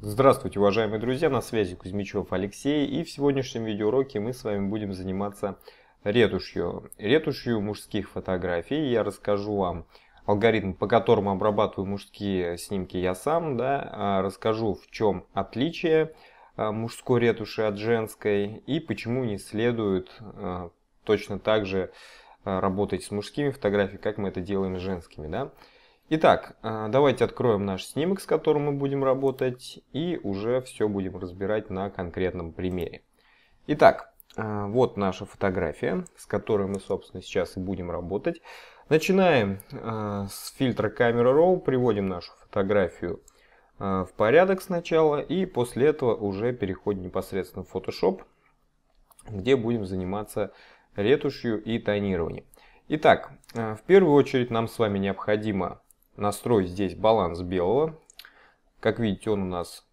Здравствуйте, уважаемые друзья, на связи Кузьмичев Алексей, и в сегодняшнем видеоуроке мы с вами будем заниматься ретушью. Ретушью мужских фотографий. Я расскажу вам алгоритм, по которому обрабатываю мужские снимки я сам, да, а, расскажу в чем отличие а, мужской ретуши от женской и почему не следует а, точно так же работать с мужскими фотографиями, как мы это делаем с женскими, да. Итак, а, давайте откроем наш снимок, с которым мы будем работать, и уже все будем разбирать на конкретном примере. Итак, а, вот наша фотография, с которой мы, собственно, сейчас и будем работать. Начинаем а, с фильтра Camera RAW, приводим нашу фотографию в порядок сначала, и после этого уже переходим непосредственно в Photoshop, где будем заниматься ретушью и тонированием. Итак, в первую очередь нам с вами необходимо настрой здесь баланс белого. Как видите, он у нас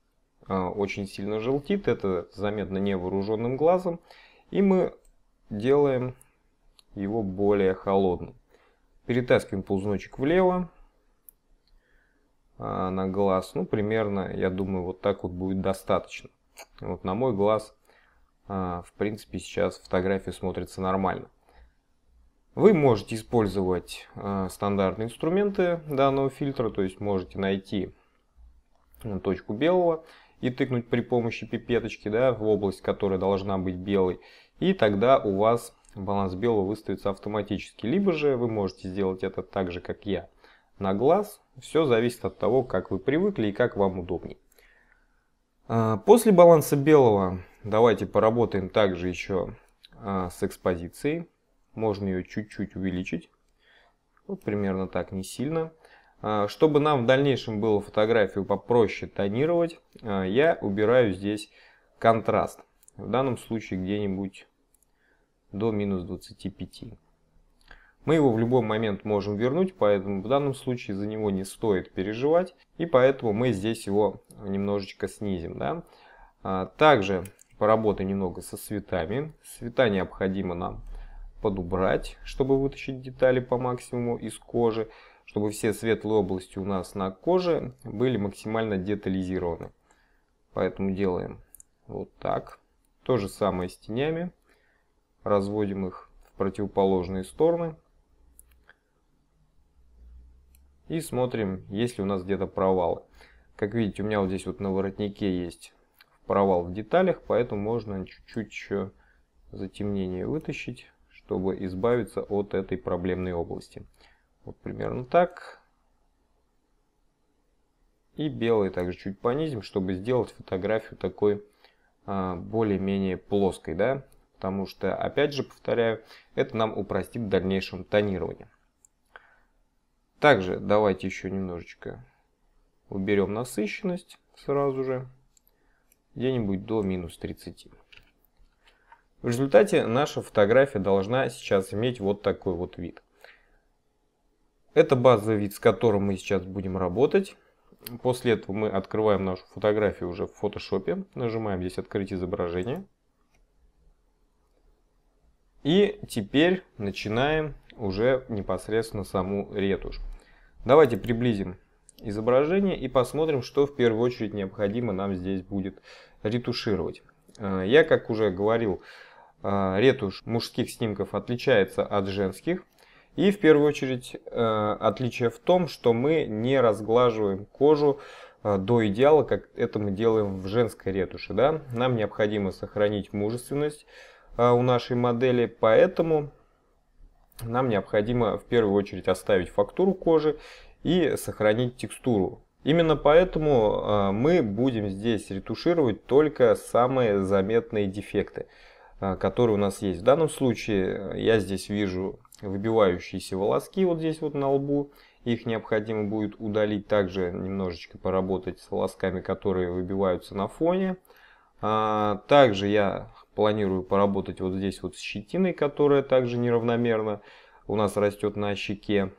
э, очень сильно желтит, это заметно невооруженным глазом. И мы делаем его более холодным. Перетаскиваем ползуночек влево э, на глаз. Ну, примерно, я думаю, вот так вот будет достаточно. Вот на мой глаз, э, в принципе, сейчас фотография смотрится нормально. Вы можете использовать э, стандартные инструменты данного фильтра, то есть можете найти э, точку белого и тыкнуть при помощи пипеточки да, в область, которая должна быть белой, и тогда у вас баланс белого выставится автоматически. Либо же вы можете сделать это так же, как я, на глаз. Все зависит от того, как вы привыкли и как вам удобнее. Э, после баланса белого давайте поработаем также еще э, с экспозицией. Можно ее чуть-чуть увеличить. Вот примерно так, не сильно. А, чтобы нам в дальнейшем было фотографию попроще тонировать, а, я убираю здесь контраст. В данном случае где-нибудь до минус 25. Мы его в любой момент можем вернуть, поэтому в данном случае за него не стоит переживать. И поэтому мы здесь его немножечко снизим. Да? А, также поработаем немного со цветами. Цвета необходимо нам подубрать, чтобы вытащить детали по максимуму из кожи, чтобы все светлые области у нас на коже были максимально детализированы. Поэтому делаем вот так. То же самое с тенями. Разводим их в противоположные стороны. И смотрим, есть ли у нас где-то провалы. Как видите, у меня вот здесь вот на воротнике есть провал в деталях, поэтому можно чуть-чуть еще затемнение вытащить чтобы избавиться от этой проблемной области. Вот примерно так. И белый также чуть понизим, чтобы сделать фотографию такой а, более-менее плоской, да, потому что, опять же, повторяю, это нам упростит в дальнейшем тонирование. Также давайте еще немножечко уберем насыщенность сразу же, где-нибудь до минус 30. В результате наша фотография должна сейчас иметь вот такой вот вид. Это базовый вид, с которым мы сейчас будем работать. После этого мы открываем нашу фотографию уже в фотошопе. Нажимаем здесь «Открыть изображение». И теперь начинаем уже непосредственно саму ретушь. Давайте приблизим изображение и посмотрим, что в первую очередь необходимо нам здесь будет ретушировать. Э, я, как уже говорил, а, ретушь мужских снимков отличается от женских. И в первую очередь э, отличие в том, что мы не разглаживаем кожу э, до идеала, как это мы делаем в женской ретуши. Да? Нам необходимо сохранить мужественность э, у нашей модели, поэтому нам необходимо в первую очередь оставить фактуру кожи и сохранить текстуру. Именно поэтому мы будем здесь ретушировать только самые заметные дефекты. А, который у нас есть. В данном случае э, я здесь вижу выбивающиеся волоски вот здесь вот на лбу. Их необходимо будет удалить, также немножечко поработать с волосками, которые выбиваются на фоне. А, также я планирую поработать вот здесь вот с щетиной, которая также неравномерно у нас растет на щеке.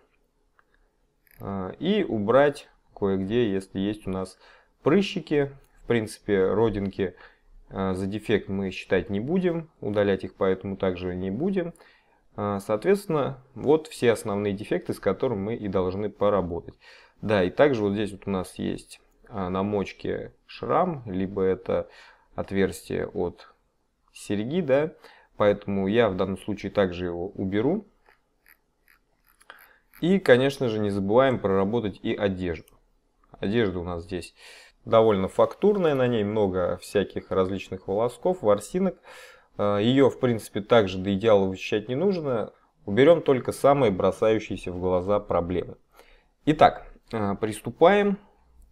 А, и убрать кое-где, если есть у нас прыщики, в принципе, родинки а, за дефект мы считать не будем, удалять их поэтому также не будем. А, соответственно, вот все основные дефекты, с которыми мы и должны поработать. Да, и также вот здесь вот у нас есть а, на мочке шрам, либо это отверстие от серьги, да, поэтому я в данном случае также его уберу. И, конечно же, не забываем проработать и одежду. Одежда у нас здесь довольно фактурная, на ней много всяких различных волосков, ворсинок. Э, Ее, в принципе, также до идеала вычищать не нужно. Уберем только самые бросающиеся в глаза проблемы. Итак, э, приступаем.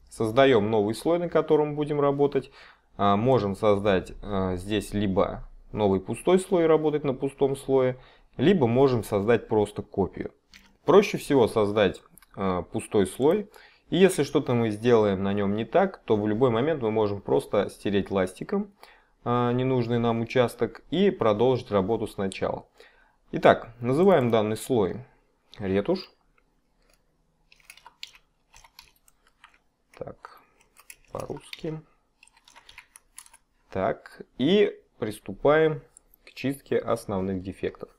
Создаем новый слой, на котором будем работать. Э, можем создать здесь либо новый пустой слой, работать на пустом слое, либо можем создать просто копию. Проще всего создать пустой слой. И если что-то мы сделаем на нем не так, то в любой момент мы можем просто стереть ластиком а, ненужный нам участок и продолжить работу сначала. Итак, называем данный слой ретушь. Так, по-русски. Так, и приступаем к чистке основных дефектов.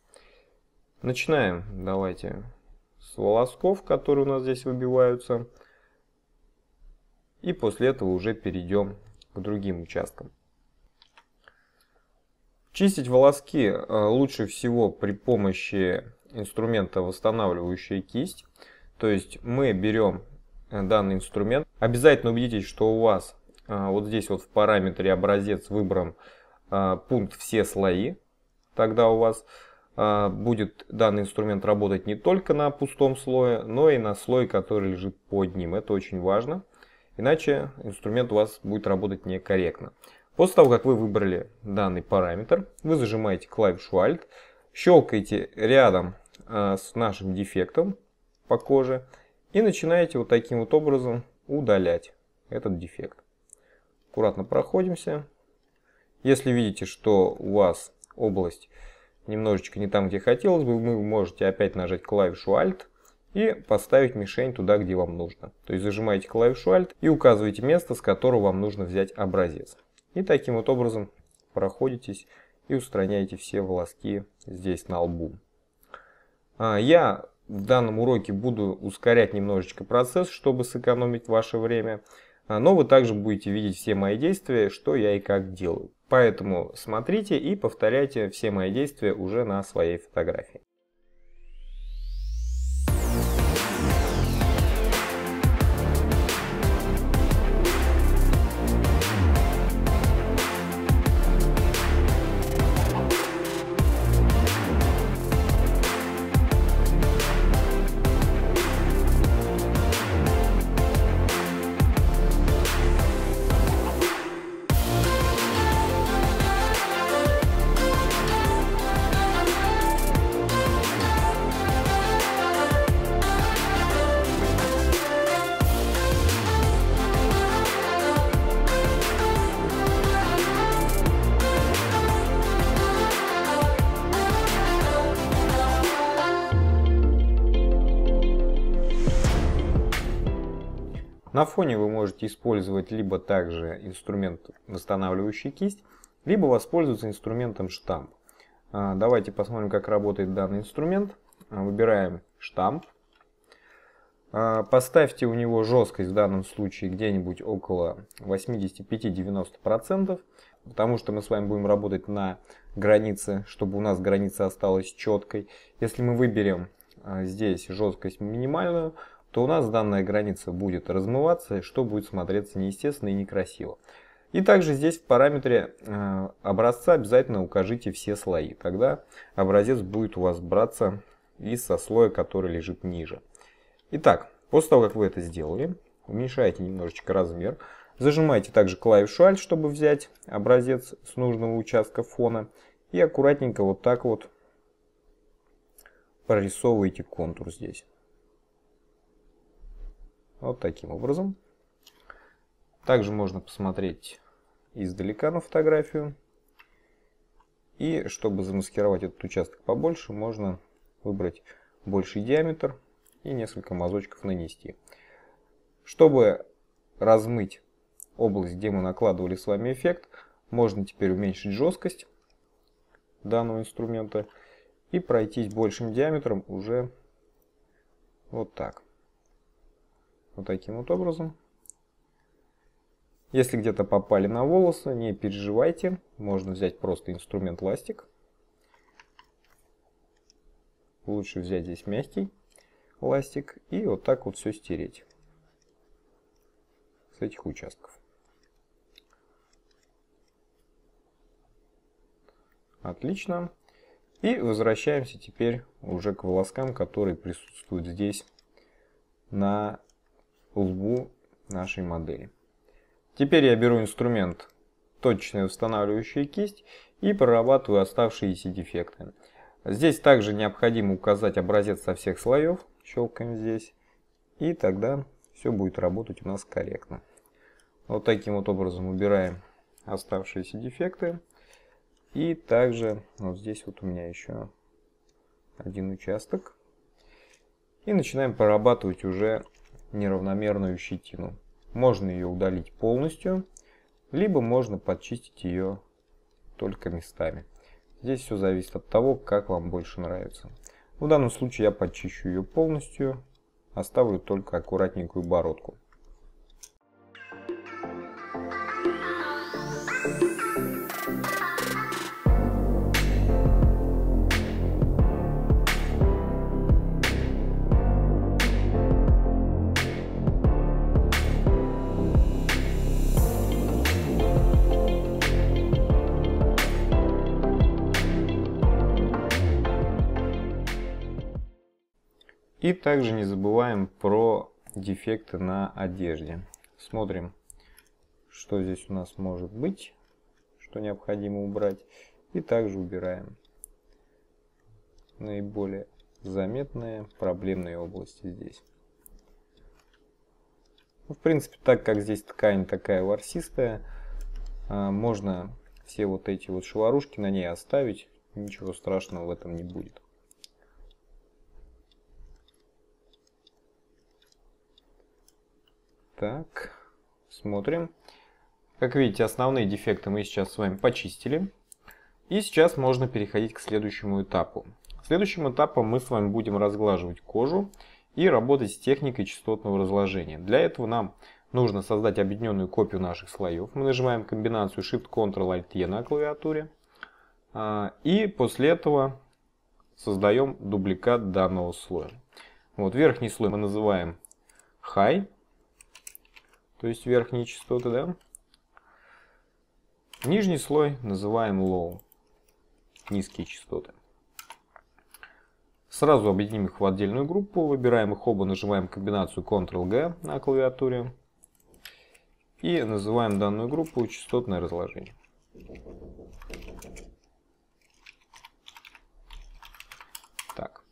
Начинаем, давайте, с волосков, которые у нас здесь выбиваются. И после этого уже перейдем к другим участкам. Чистить волоски э, лучше всего при помощи инструмента восстанавливающая кисть. То есть мы берем э, данный инструмент. Обязательно убедитесь, что у вас э, вот здесь вот в параметре образец выбран пункт «Все слои». Тогда у вас будет данный инструмент работать не только на пустом слое, но и на слое, который лежит под ним. Это очень важно. Иначе инструмент у вас будет работать некорректно. После того, как вы выбрали данный параметр, вы зажимаете клавишу Alt, щелкаете рядом э, с нашим дефектом по коже и начинаете вот таким вот образом удалять этот дефект. Аккуратно проходимся. Если видите, что у вас область немножечко не там, где хотелось бы, вы можете опять нажать клавишу Alt – и поставить мишень туда, где вам нужно. То есть зажимаете клавишу Alt и указываете место, с которого вам нужно взять образец. И таким вот образом проходитесь и устраняете все волоски здесь на лбу. А, я в данном уроке буду ускорять немножечко процесс, чтобы сэкономить ваше время. А, но вы также будете видеть все мои действия, что я и как делаю. Поэтому смотрите и повторяйте все мои действия уже на своей фотографии. На фоне вы можете использовать либо также инструмент восстанавливающий кисть, либо воспользоваться инструментом штамп. А, давайте посмотрим, как работает данный инструмент. А, выбираем штамп. А, поставьте у него жесткость в данном случае где-нибудь около 85-90%, потому что мы с вами будем работать на границе, чтобы у нас граница осталась четкой. Если мы выберем здесь жесткость минимальную, то у нас данная граница будет размываться, что будет смотреться неестественно и некрасиво. И также здесь в параметре э, образца обязательно укажите все слои. Тогда образец будет у вас браться из со слоя, который лежит ниже. Итак, после того, как вы это сделали, уменьшаете немножечко размер, зажимаете также клавишу Alt, чтобы взять образец с нужного участка фона, и аккуратненько вот так вот прорисовываете контур здесь. Вот таким образом. Также можно посмотреть издалека на фотографию. И чтобы замаскировать этот участок побольше, можно выбрать больший диаметр и несколько мазочков нанести. Чтобы размыть область, где мы накладывали с вами эффект, можно теперь уменьшить жесткость данного инструмента и пройтись большим диаметром уже вот так. Вот таким вот образом. Если где-то попали на волосы, не переживайте. Можно взять просто инструмент ластик. Лучше взять здесь мягкий ластик и вот так вот все стереть с этих участков. Отлично. И возвращаемся теперь уже к волоскам, которые присутствуют здесь на лбу нашей модели. Теперь я беру инструмент точная устанавливающая кисть и прорабатываю оставшиеся дефекты. Здесь также необходимо указать образец со всех слоев, щелкаем здесь, и тогда все будет работать у нас корректно. Вот таким вот образом убираем оставшиеся дефекты. И также вот здесь вот у меня еще один участок. И начинаем прорабатывать уже неравномерную щетину. Можно ее удалить полностью, либо можно подчистить ее только местами. Здесь все зависит от того, как вам больше нравится. В данном случае я подчищу ее полностью, оставлю только аккуратненькую бородку. И также не забываем про дефекты на одежде. Смотрим, что здесь у нас может быть, что необходимо убрать. И также убираем наиболее заметные проблемные области здесь. Ну, в принципе, так как здесь ткань такая ворсистая, а, можно все вот эти вот шеварушки на ней оставить. Ничего страшного в этом не будет. Так, смотрим. Как видите, основные дефекты мы сейчас с вами почистили. И сейчас можно переходить к следующему этапу. Следующим этапом мы с вами будем разглаживать кожу и работать с техникой частотного разложения. Для этого нам нужно создать объединенную копию наших слоев. Мы нажимаем комбинацию Shift-Ctrl-Alt-E на клавиатуре. А, и после этого создаем дубликат данного слоя. Вот верхний слой мы называем High, то есть верхние частоты, да? Нижний слой называем low, низкие частоты. Сразу объединим их в отдельную группу, выбираем их оба, нажимаем комбинацию Ctrl-G на клавиатуре и называем данную группу частотное разложение. Так.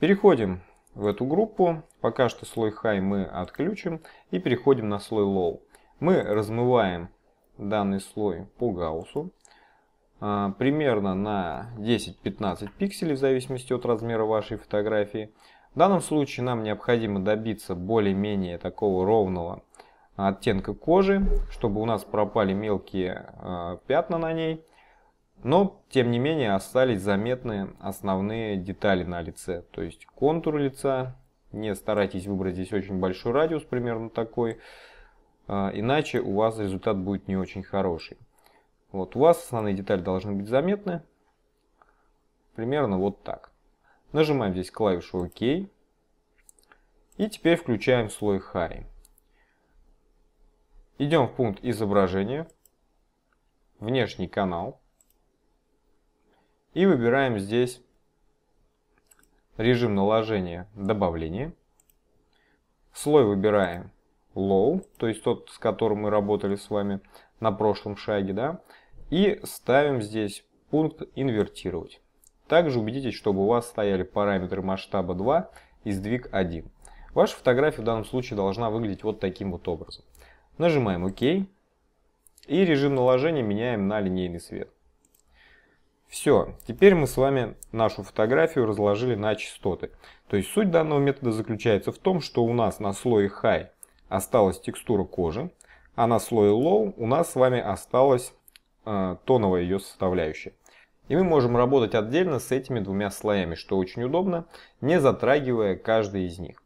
Переходим в эту группу. Пока что слой High мы отключим и переходим на слой Low. Мы размываем данный слой по гауссу а, примерно на 10-15 пикселей в зависимости от размера вашей фотографии. В данном случае нам необходимо добиться более-менее такого ровного оттенка кожи, чтобы у нас пропали мелкие а, пятна на ней. Но, тем не менее, остались заметны основные детали на лице, то есть контур лица. Не старайтесь выбрать здесь очень большой радиус, примерно такой, а, иначе у вас результат будет не очень хороший. Вот у вас основные детали должны быть заметны, примерно вот так. Нажимаем здесь клавишу ОК. И теперь включаем слой High. Идем в пункт изображения, внешний канал. И выбираем здесь режим наложения добавления. Слой выбираем low, то есть тот, с которым мы работали с вами на прошлом шаге. Да? И ставим здесь пункт инвертировать. Также убедитесь, чтобы у вас стояли параметры масштаба 2 и сдвиг 1. Ваша фотография в данном случае должна выглядеть вот таким вот образом. Нажимаем ОК. И режим наложения меняем на линейный свет. Все, теперь мы с вами нашу фотографию разложили на частоты. То есть суть данного метода заключается в том, что у нас на слое High осталась текстура кожи, а на слое Low у нас с вами осталась э, тоновая ее составляющая. И мы можем работать отдельно с этими двумя слоями, что очень удобно, не затрагивая каждый из них.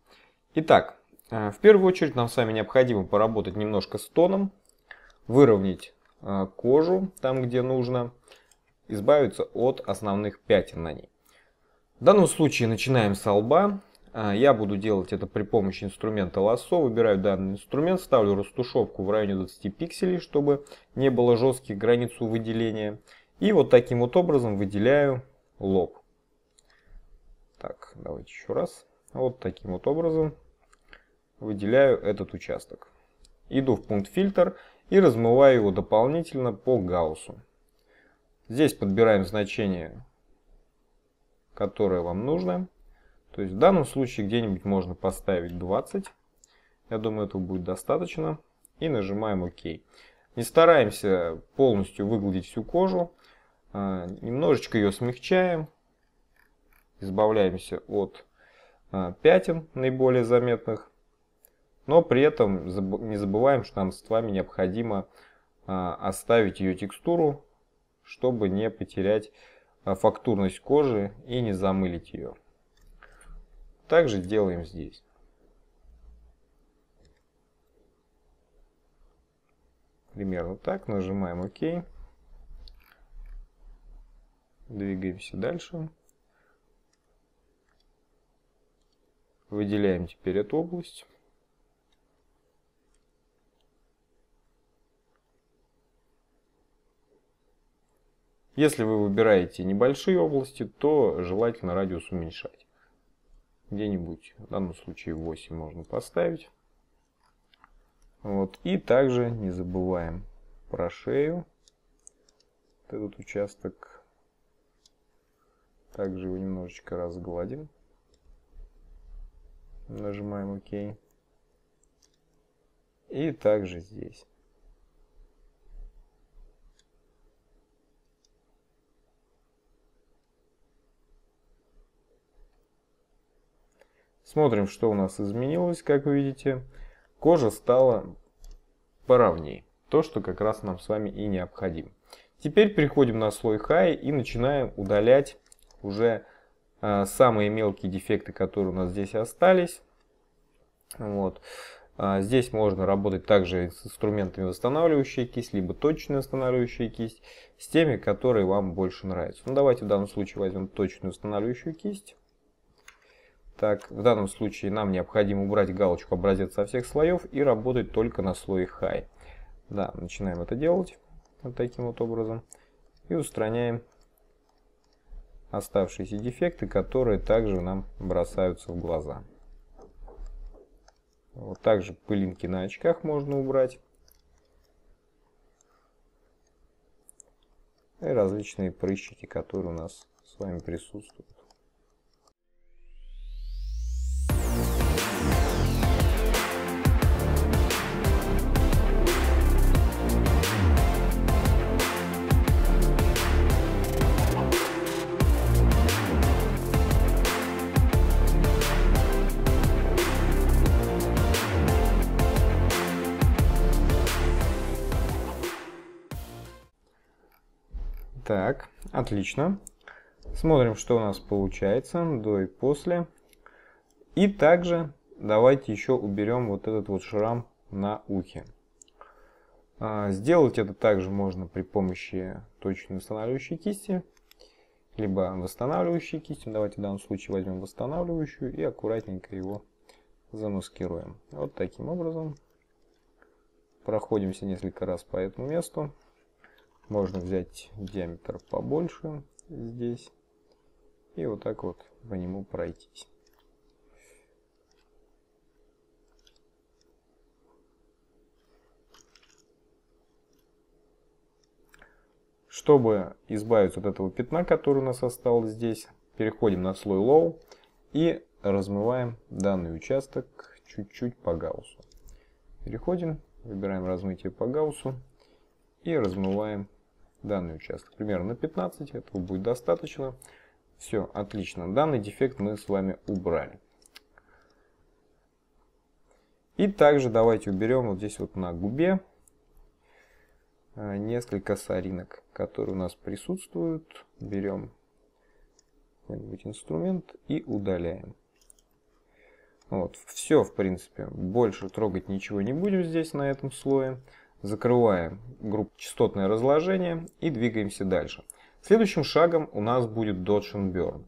Итак, э, в первую очередь нам с вами необходимо поработать немножко с тоном, выровнять э, кожу там, где нужно, избавиться от основных пятен на ней. В данном случае начинаем с лба. А, я буду делать это при помощи инструмента лассо. Выбираю данный инструмент, ставлю растушевку в районе 20 пикселей, чтобы не было жестких границ у выделения. И вот таким вот образом выделяю лоб. Так, давайте еще раз. Вот таким вот образом выделяю этот участок. Иду в пункт фильтр и размываю его дополнительно по гауссу. Здесь подбираем значение, которое вам нужно. То есть в данном случае где-нибудь можно поставить 20. Я думаю, этого будет достаточно. И нажимаем ОК. Не стараемся полностью выгладить всю кожу. А, немножечко ее смягчаем. Избавляемся от а, пятен наиболее заметных. Но при этом не забываем, что нам с вами необходимо а, оставить ее текстуру чтобы не потерять э, фактурность кожи и не замылить ее. Также делаем здесь. Примерно так. Нажимаем ОК. Двигаемся дальше. Выделяем теперь эту область. Если вы выбираете небольшие области, то желательно радиус уменьшать. Где-нибудь, в данном случае 8 можно поставить. Вот. И также не забываем про шею. Вот этот участок. Также его немножечко разгладим. Нажимаем ОК. И также здесь. Смотрим, что у нас изменилось, как вы видите. Кожа стала поровней. То, что как раз нам с вами и необходимо. Теперь переходим на слой хай и начинаем удалять уже э, самые мелкие дефекты, которые у нас здесь остались. Вот. А здесь можно работать также с инструментами восстанавливающей кисть, либо точно восстанавливающая кисть, с теми, которые вам больше нравятся. Ну, давайте в данном случае возьмем точную восстанавливающую кисть. Так, в данном случае нам необходимо убрать галочку образец со всех слоев и работать только на слое high. Да, начинаем это делать вот таким вот образом. И устраняем оставшиеся дефекты, которые также нам бросаются в глаза. Вот также пылинки на очках можно убрать. И различные прыщики, которые у нас с вами присутствуют. Отлично. Смотрим, что у нас получается до и после. И также давайте еще уберем вот этот вот шрам на ухе. А, сделать это также можно при помощи точно восстанавливающей кисти, либо восстанавливающей кисти. Давайте в данном случае возьмем восстанавливающую и аккуратненько его замаскируем. Вот таким образом. Проходимся несколько раз по этому месту. Можно взять диаметр побольше здесь и вот так вот по нему пройтись. Чтобы избавиться от этого пятна, который у нас осталось здесь, переходим на слой Low и размываем данный участок чуть-чуть по гауссу. Переходим, выбираем размытие по гауссу и размываем данный участок примерно на 15, этого будет достаточно. Все, отлично, данный дефект мы с вами убрали. И также давайте уберем вот здесь вот на губе э, несколько соринок, которые у нас присутствуют. Берем какой-нибудь инструмент и удаляем. Вот, все, в принципе, больше трогать ничего не будем здесь на этом слое. Закрываем группу частотное разложение и двигаемся дальше. Следующим шагом у нас будет Dodge and Burn.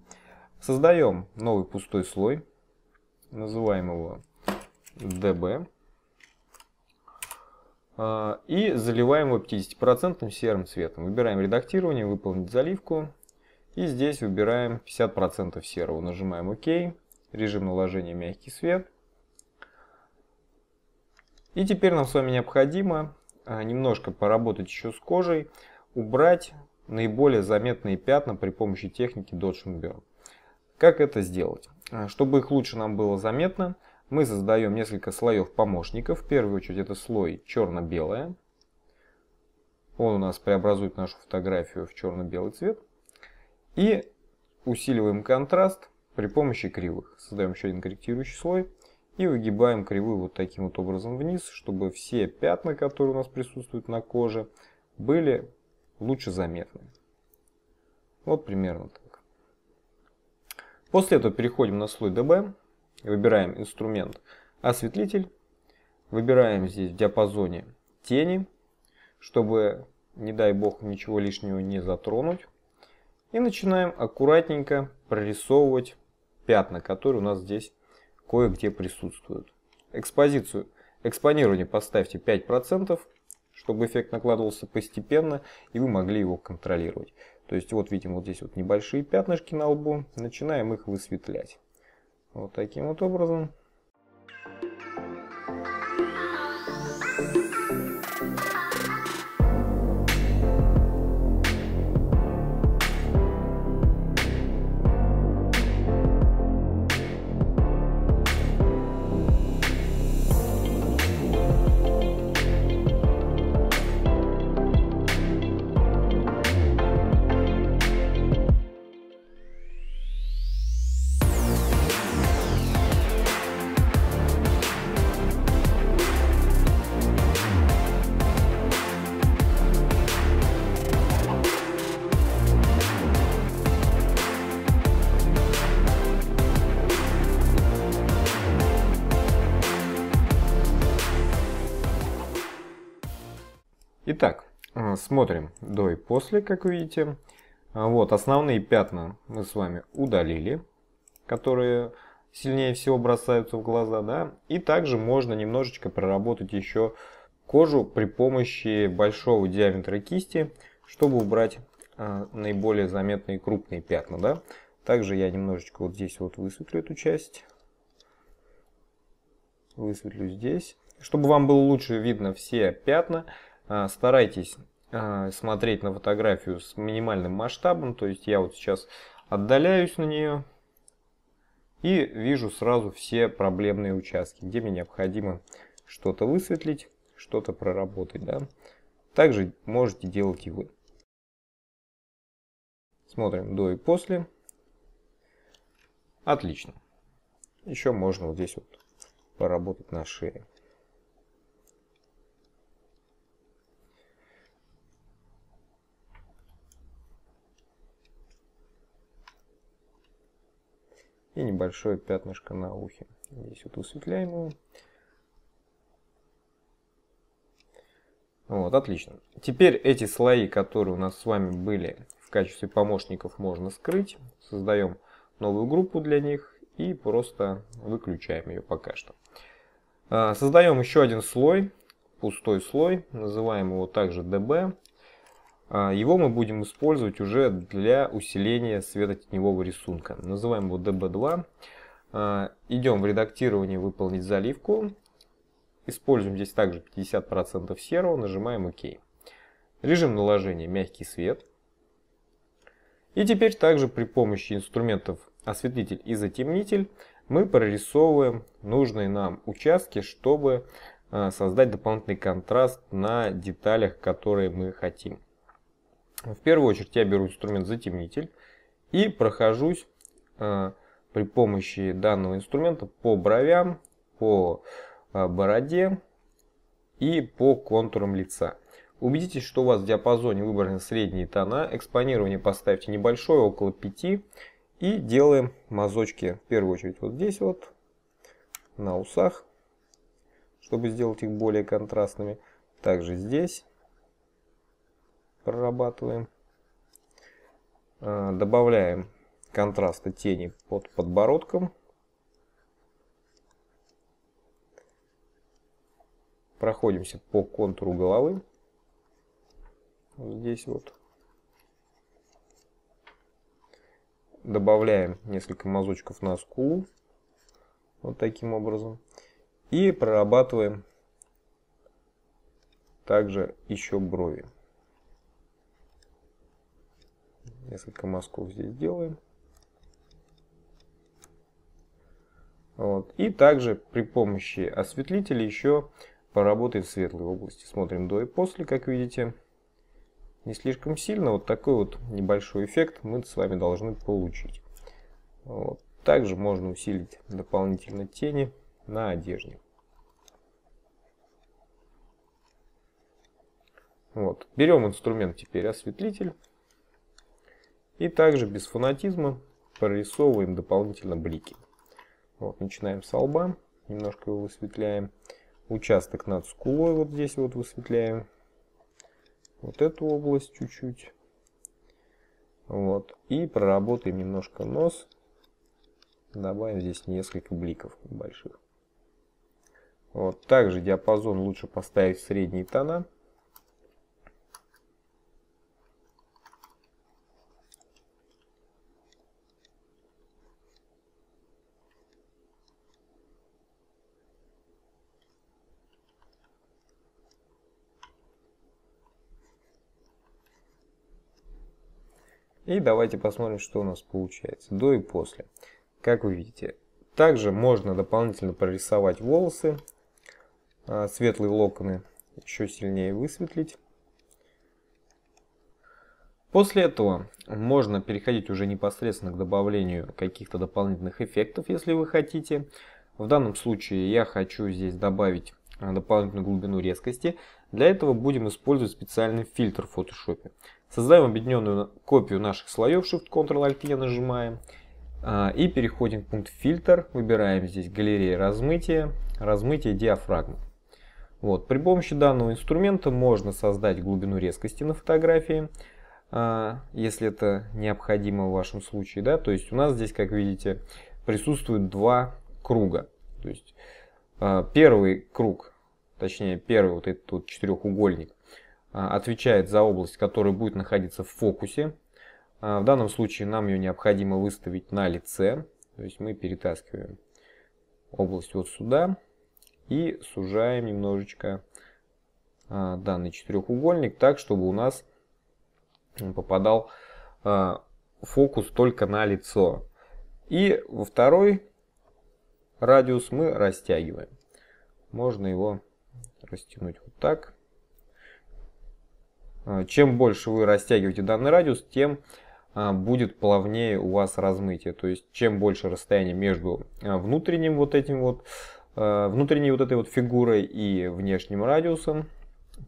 Создаем новый пустой слой. Называем его DB. А, и заливаем его 50% серым цветом. Выбираем редактирование, выполнить заливку. И здесь выбираем 50% серого. Нажимаем ОК. Режим наложения мягкий свет. И теперь нам с вами необходимо а, немножко поработать еще с кожей, убрать наиболее заметные пятна при помощи техники Dodge and Burn. Как это сделать? А, чтобы их лучше нам было заметно, мы создаем несколько слоев помощников. В первую очередь это слой черно-белое. Он у нас преобразует нашу фотографию в черно-белый цвет. И усиливаем контраст при помощи кривых. Создаем еще один корректирующий слой и выгибаем кривую вот таким вот образом вниз, чтобы все пятна, которые у нас присутствуют на коже, были лучше заметны. Вот примерно так. После этого переходим на слой DB, выбираем инструмент осветлитель, выбираем здесь в диапазоне тени, чтобы, не дай бог, ничего лишнего не затронуть. И начинаем аккуратненько прорисовывать пятна, которые у нас здесь кое-где присутствуют. Экспозицию, экспонирование поставьте 5%, чтобы эффект накладывался постепенно, и вы могли его контролировать. То есть вот видим вот здесь вот небольшие пятнышки на лбу, начинаем их высветлять. Вот таким вот образом. Смотрим до и после, как видите. А, вот, основные пятна мы с вами удалили, которые сильнее всего бросаются в глаза, да. И также можно немножечко проработать еще кожу при помощи большого диаметра кисти, чтобы убрать э, наиболее заметные крупные пятна, да. Также я немножечко вот здесь вот высветлю эту часть. Высветлю здесь. Чтобы вам было лучше видно все пятна, э, старайтесь а, смотреть на фотографию с минимальным масштабом. То есть я вот сейчас отдаляюсь на нее и вижу сразу все проблемные участки, где мне необходимо что-то высветлить, что-то проработать. Да? Также можете делать и вы. Смотрим до и после. Отлично. Еще можно вот здесь вот поработать на шее. и небольшое пятнышко на ухе. Здесь вот усветляем его. Вот, отлично. Теперь эти слои, которые у нас с вами были в качестве помощников, можно скрыть. Создаем новую группу для них и просто выключаем ее пока что. А, создаем еще один слой, пустой слой, называем его также DB. А, его мы будем использовать уже для усиления светотеневого рисунка. Называем его DB2. А, идем в редактирование «Выполнить заливку». Используем здесь также 50% серого, нажимаем «Ок». Режим наложения «Мягкий свет». И теперь также при помощи инструментов «Осветлитель» и «Затемнитель» мы прорисовываем нужные нам участки, чтобы а, создать дополнительный контраст на деталях, которые мы хотим. В первую очередь я беру инструмент затемнитель и прохожусь э, при помощи данного инструмента по бровям, по э, бороде и по контурам лица. Убедитесь, что у вас в диапазоне выбраны средние тона, экспонирование поставьте небольшое, около 5, и делаем мазочки в первую очередь вот здесь вот, на усах, чтобы сделать их более контрастными. Также здесь прорабатываем. А, добавляем контраста тени под подбородком. Проходимся по контуру головы. здесь вот. Добавляем несколько мазочков на скулу. Вот таким образом. И прорабатываем также еще брови. Несколько мазков здесь делаем. Вот. И также при помощи осветлителя еще поработаем в светлой области. Смотрим до и после, как видите. Не слишком сильно. Вот такой вот небольшой эффект мы с вами должны получить. Вот. Также можно усилить дополнительно тени на одежде. Вот. Берем инструмент теперь осветлитель. И также без фанатизма прорисовываем дополнительно блики. Вот, начинаем с лба, немножко его высветляем. Участок над скулой вот здесь вот высветляем. Вот эту область чуть-чуть. Вот. И проработаем немножко нос. Добавим здесь несколько бликов больших. Вот. Также диапазон лучше поставить в средние тона. И давайте посмотрим, что у нас получается до и после. Как вы видите. Также можно дополнительно прорисовать волосы, а, светлые локоны еще сильнее высветлить. После этого можно переходить уже непосредственно к добавлению каких-то дополнительных эффектов, если вы хотите. В данном случае я хочу здесь добавить а, дополнительную глубину резкости. Для этого будем использовать специальный фильтр в Photoshop. Создаем объединенную копию наших слоев, Shift Ctrl Alt E нажимаем. А, и переходим в пункт фильтр, выбираем здесь галерея размытия, размытие диафрагмы. Вот. При помощи данного инструмента можно создать глубину резкости на фотографии, а, если это необходимо в вашем случае. Да? То есть у нас здесь, как видите, присутствуют два круга. То есть а, первый круг, точнее первый вот этот вот четырехугольник, а, отвечает за область, которая будет находиться в фокусе. А, в данном случае нам ее необходимо выставить на лице. То есть мы перетаскиваем область вот сюда и сужаем немножечко а, данный четырехугольник так, чтобы у нас попадал фокус только на лицо. И во второй радиус мы растягиваем. Можно его растянуть вот так. Э, чем больше вы растягиваете данный радиус, тем э, будет плавнее у вас размытие. То есть чем больше расстояние между э, внутренним вот этим вот внутренней вот этой вот фигурой и внешним радиусом,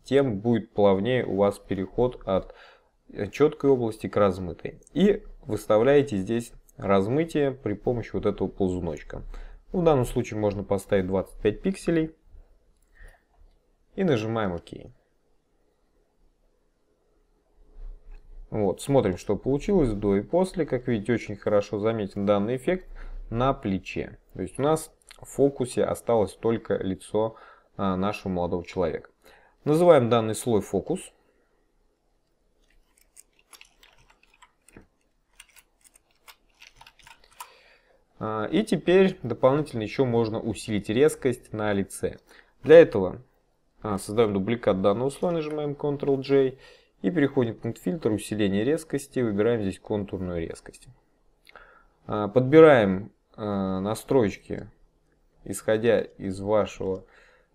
тем будет плавнее у вас переход от четкой области к размытой. И выставляете здесь размытие при помощи вот этого ползуночка. В данном случае можно поставить 25 пикселей и нажимаем ОК. OK. Вот, смотрим, что получилось до и после. Как видите, очень хорошо заметен данный эффект на плече. То есть у нас в фокусе осталось только лицо а, нашего молодого человека. Называем данный слой фокус. А, и теперь дополнительно еще можно усилить резкость на лице. Для этого а, создаем дубликат данного слоя, нажимаем Ctrl-J и переходим к пункт фильтр усиление резкости, выбираем здесь контурную резкость. А, подбираем а, настройки, исходя из вашего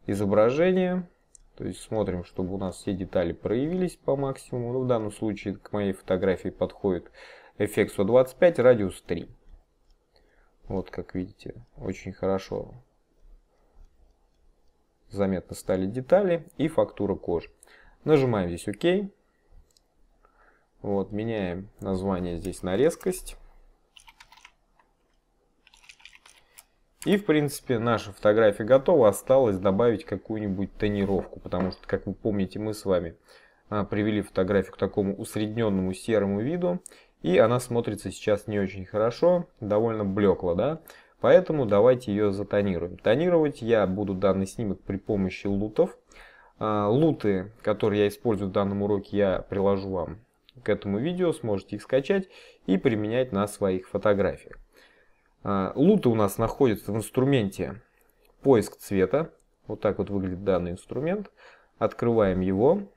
изображения. То есть смотрим, чтобы у нас все детали проявились по максимуму. Ну, в данном случае к моей фотографии подходит эффект 125, радиус 3. Вот, как видите, очень хорошо заметно стали детали и фактура кожи. Нажимаем здесь ОК. Вот, меняем название здесь на резкость. И, в принципе, наша фотография готова. Осталось добавить какую-нибудь тонировку, потому что, как вы помните, мы с вами а, привели фотографию к такому усредненному серому виду, и она смотрится сейчас не очень хорошо, довольно блекло, да? Поэтому давайте ее затонируем. Тонировать я буду данный снимок при помощи лутов. А, луты, которые я использую в данном уроке, я приложу вам к этому видео, сможете их скачать и применять на своих фотографиях. А, луты у нас находятся в инструменте поиск цвета. Вот так вот выглядит данный инструмент. Открываем его.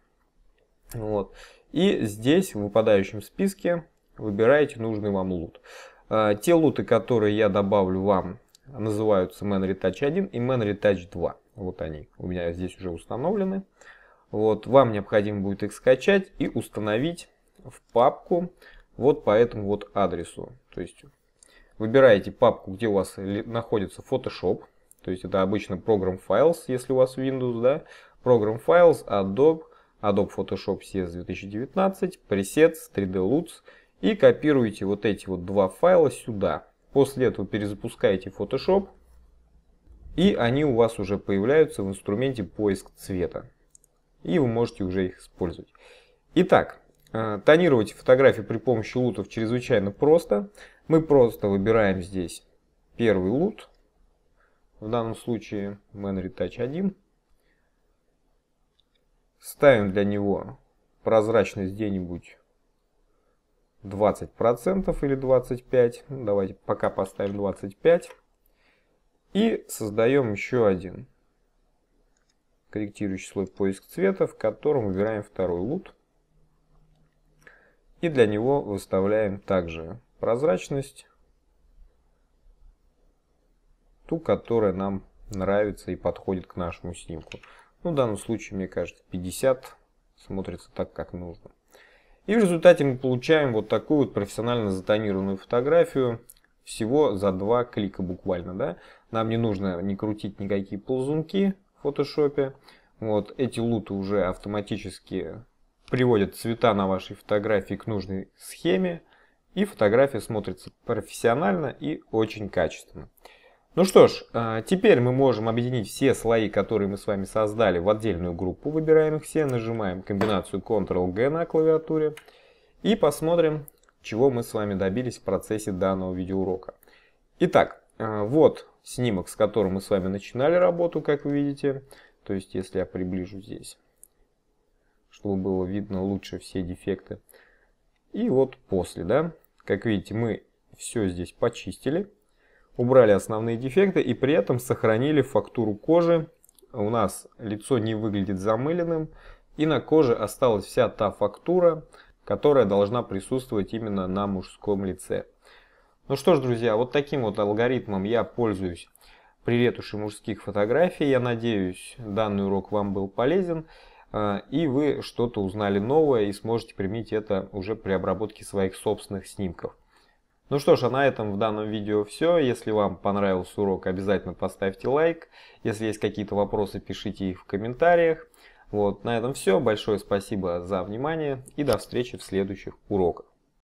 Вот. И здесь в выпадающем списке выбираете нужный вам лут. А, те луты, которые я добавлю вам, называются Man Retouch 1 и Man Retouch 2. Вот они у меня здесь уже установлены. Вот, вам необходимо будет их скачать и установить в папку вот по этому вот адресу. То есть выбираете папку, где у вас находится Photoshop. То есть это обычно Program Files, если у вас Windows, да. Program Files, Adobe, Adobe Photoshop CS 2019, Presets, 3D Loots. И копируете вот эти вот два файла сюда. После этого перезапускаете Photoshop. И они у вас уже появляются в инструменте поиск цвета. И вы можете уже их использовать. Итак, Э, тонировать фотографию при помощи лутов чрезвычайно просто. Мы просто выбираем здесь первый лут. В данном случае Man Retouch 1. Ставим для него прозрачность где-нибудь 20% или 25%. Давайте пока поставим 25%. И создаем еще один корректирующий слой поиск цвета, в котором выбираем второй лут. И для него выставляем также прозрачность, ту, которая нам нравится и подходит к нашему снимку. Ну, в данном случае, мне кажется, 50 смотрится так, как нужно. И в результате мы получаем вот такую вот профессионально затонированную фотографию всего за два клика буквально. Да? Нам не нужно не крутить никакие ползунки в фотошопе. Вот эти луты уже автоматически приводят цвета на вашей фотографии к нужной схеме, и фотография смотрится профессионально и очень качественно. Ну что ж, а, теперь мы можем объединить все слои, которые мы с вами создали, в отдельную группу. Выбираем их все, нажимаем комбинацию Ctrl-G на клавиатуре и посмотрим, чего мы с вами добились в процессе данного видеоурока. Итак, а, вот снимок, с которым мы с вами начинали работу, как вы видите. То есть, если я приближу здесь, чтобы было видно лучше все дефекты. И вот после, да, как видите, мы все здесь почистили, убрали основные дефекты и при этом сохранили фактуру кожи. У нас лицо не выглядит замыленным и на коже осталась вся та фактура, которая должна присутствовать именно на мужском лице. Ну что ж, друзья, вот таким вот алгоритмом я пользуюсь при ретуши мужских фотографий. Я надеюсь, данный урок вам был полезен. А, и вы что-то узнали новое и сможете применить это уже при обработке своих собственных снимков. Ну что ж, а на этом в данном видео все. Если вам понравился урок, обязательно поставьте лайк. Если есть какие-то вопросы, пишите их в комментариях. Вот, на этом все. Большое спасибо за внимание и до встречи в следующих уроках.